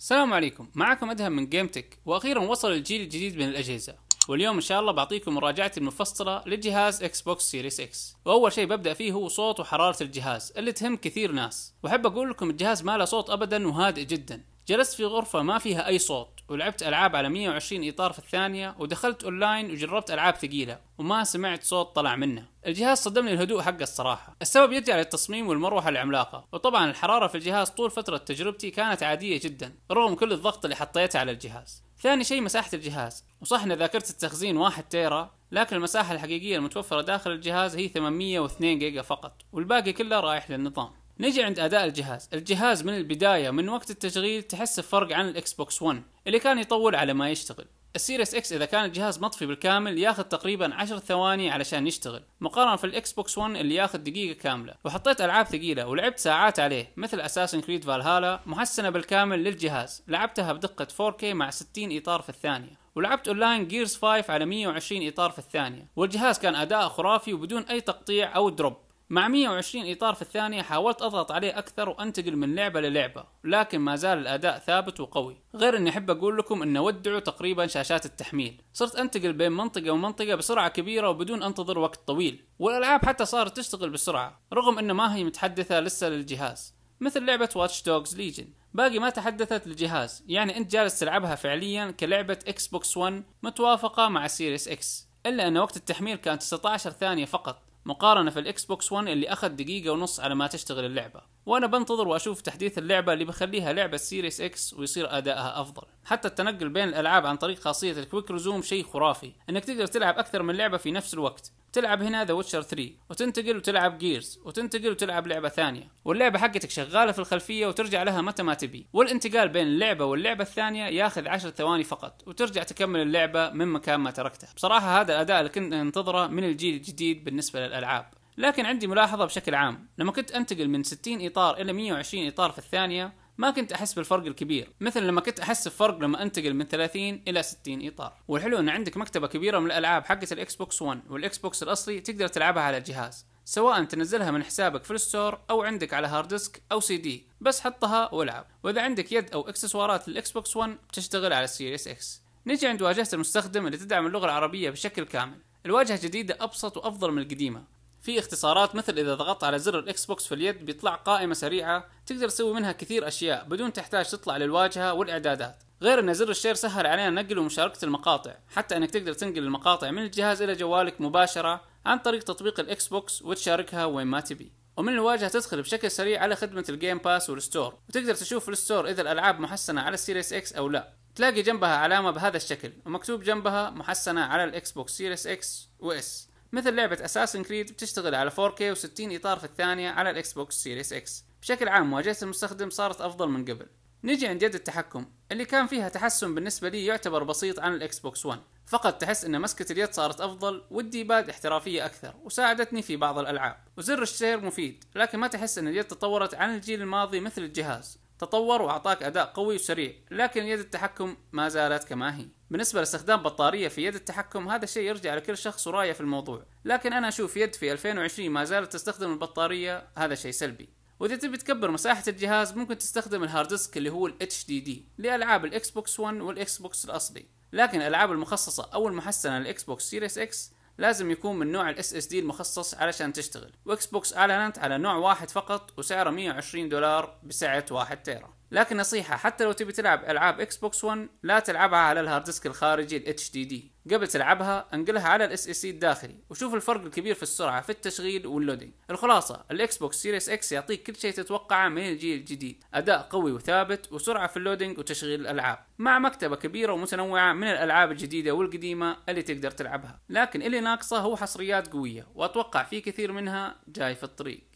السلام عليكم معكم ادهم من جيمتك واخيرا وصل الجيل الجديد من الاجهزه واليوم ان شاء الله بعطيكم مراجعتي المفصله لجهاز اكس بوكس سيريس اكس واول شيء ببدا فيه هو صوت وحراره الجهاز اللي تهم كثير ناس واحب اقول لكم الجهاز ما له صوت ابدا وهادئ جدا جلست في غرفه ما فيها اي صوت ولعبت العاب على 120 اطار في الثانيه ودخلت اونلاين وجربت العاب ثقيله وما سمعت صوت طلع منه الجهاز صدمني الهدوء حقه الصراحه السبب يرجع للتصميم والمروحه العملاقه وطبعا الحراره في الجهاز طول فتره تجربتي كانت عاديه جدا رغم كل الضغط اللي حطيته على الجهاز ثاني شيء مساحه الجهاز وصح ان ذاكره التخزين 1 تيرا لكن المساحه الحقيقيه المتوفره داخل الجهاز هي 802 جيجا فقط والباقي كله رايح للنظام نجي عند اداء الجهاز الجهاز من البدايه من وقت التشغيل تحس بفرق عن الاكس بوكس 1 اللي كان يطول على ما يشتغل السيريس اكس اذا كان الجهاز مطفي بالكامل ياخذ تقريبا 10 ثواني علشان يشتغل مقارنه في الاكس بوكس 1 اللي ياخذ دقيقه كامله وحطيت العاب ثقيله ولعبت ساعات عليه مثل اساسن كريد فالهالا محسنه بالكامل للجهاز لعبتها بدقه 4K مع 60 اطار في الثانيه ولعبت اونلاين جيرز 5 على 120 اطار في الثانيه والجهاز كان اداء خرافي وبدون اي تقطيع او دروب مع 120 إطار في الثانية حاولت أضغط عليه أكثر وأنتقل من لعبة للعبة لكن ما زال الأداء ثابت وقوي غير أني أحب أقول لكم أن ودعوا تقريبا شاشات التحميل صرت أنتقل بين منطقة ومنطقة بسرعة كبيرة وبدون أنتظر وقت طويل والألعاب حتى صارت تشتغل بسرعة رغم أن ما هي متحدثة لسه للجهاز مثل لعبة واتش دوجز ليجن باقي ما تحدثت للجهاز يعني أنت جالس تلعبها فعليا كلعبة اكس بوكس 1 متوافقة مع سيريس اكس إلا أن وقت التحميل كان 19 ثانية فقط مقارنه في الاكس بوكس 1 اللي اخذ دقيقه ونص على ما تشتغل اللعبه وانا بنتظر واشوف تحديث اللعبه اللي بخليها لعبه سيريس اكس ويصير ادائها افضل حتى التنقل بين الالعاب عن طريق خاصيه الكويك ريزوم شيء خرافي انك تقدر تلعب اكثر من لعبه في نفس الوقت تلعب هنا ذا ويتشر 3 وتنتقل وتلعب جيرز وتنتقل وتلعب لعبه ثانيه واللعبه حقتك شغاله في الخلفيه وترجع لها متى ما تبي والانتقال بين اللعبه واللعبه الثانيه ياخذ 10 ثواني فقط وترجع تكمل اللعبه من مكان ما تركتها بصراحه هذا الاداء اللي كنت انتظره من الجيل الجديد بالنسبه للالعاب لكن عندي ملاحظة بشكل عام لما كنت أنتقل من 60 إطار إلى 120 إطار في الثانية ما كنت احس بالفرق الكبير مثل لما كنت احس بفرق لما انتقل من 30 الى 60 اطار والحلو ان عندك مكتبه كبيره من الالعاب حقت الاكس بوكس 1 والاكس بوكس الاصلي تقدر تلعبها على الجهاز سواء تنزلها من حسابك في الستور او عندك على هارد ديسك او سي دي بس حطها والعب واذا عندك يد او اكسسوارات للاكس بوكس 1 بتشتغل على السيريس اكس نجي عند واجهه المستخدم اللي تدعم اللغه العربيه بشكل كامل الواجهه جديده ابسط وافضل من القديمه في اختصارات مثل اذا ضغطت على زر الاكس بوكس في اليد بيطلع قائمه سريعه تقدر تسوي منها كثير اشياء بدون تحتاج تطلع للواجهه والاعدادات غير ان زر الشير سهل علينا نقل ومشاركه المقاطع حتى انك تقدر تنقل المقاطع من الجهاز الى جوالك مباشره عن طريق تطبيق الاكس بوكس وتشاركها وين ما تبي ومن الواجهه تدخل بشكل سريع على خدمه الجيم باس والستور وتقدر تشوف في الستور اذا الالعاب محسنه على السيريس اكس او لا تلاقي جنبها علامه بهذا الشكل ومكتوب جنبها محسنه على الاكس بوكس سيريس اكس واس مثل لعبة اساسن كريد بتشتغل على 4K و60 اطار في الثانية على الاكس بوكس سيريس اكس بشكل عام مواجهة المستخدم صارت افضل من قبل نجي عند يد التحكم اللي كان فيها تحسن بالنسبة لي يعتبر بسيط عن الاكس بوكس 1 فقط تحس ان مسكة اليد صارت افضل والديباد احترافية اكثر وساعدتني في بعض الالعاب وزر الشير مفيد لكن ما تحس ان اليد تطورت عن الجيل الماضي مثل الجهاز تطور وأعطاك أداء قوي وسريع لكن يد التحكم ما زالت كما هي بالنسبة لاستخدام بطارية في يد التحكم هذا الشيء يرجع لكل شخص ورايه في الموضوع لكن أنا أشوف يد في 2020 ما زالت تستخدم البطارية هذا شيء سلبي واذا تبي تكبر مساحه الجهاز ممكن تستخدم الهارد ديسك اللي هو الـ HDD لالعاب الاكس بوكس 1 والاكس بوكس الاصلي لكن الالعاب المخصصه او المحسنه للاكس بوكس سيريس اكس لازم يكون من نوع الاس اس دي المخصص علشان تشتغل واكس بوكس اعلنت على نوع واحد فقط وسعره 120 دولار بسعة 1 تيرا لكن نصيحة حتى لو تبي تلعب ألعاب اكس بوكس 1 لا تلعبها على الهاردسك الخارجي الخارجي دي HDD قبل تلعبها انقلها على الاس اس الداخلي وشوف الفرق الكبير في السرعة في التشغيل واللودينج الخلاصة الاكس بوكس سيريس اكس يعطيك كل شيء تتوقعه من الجيل الجديد اداء قوي وثابت وسرعة في اللودينج وتشغيل الالعاب مع مكتبة كبيرة ومتنوعة من الالعاب الجديدة والقديمة اللي تقدر تلعبها لكن اللي ناقصه هو حصريات قوية واتوقع في كثير منها جاي في الطريق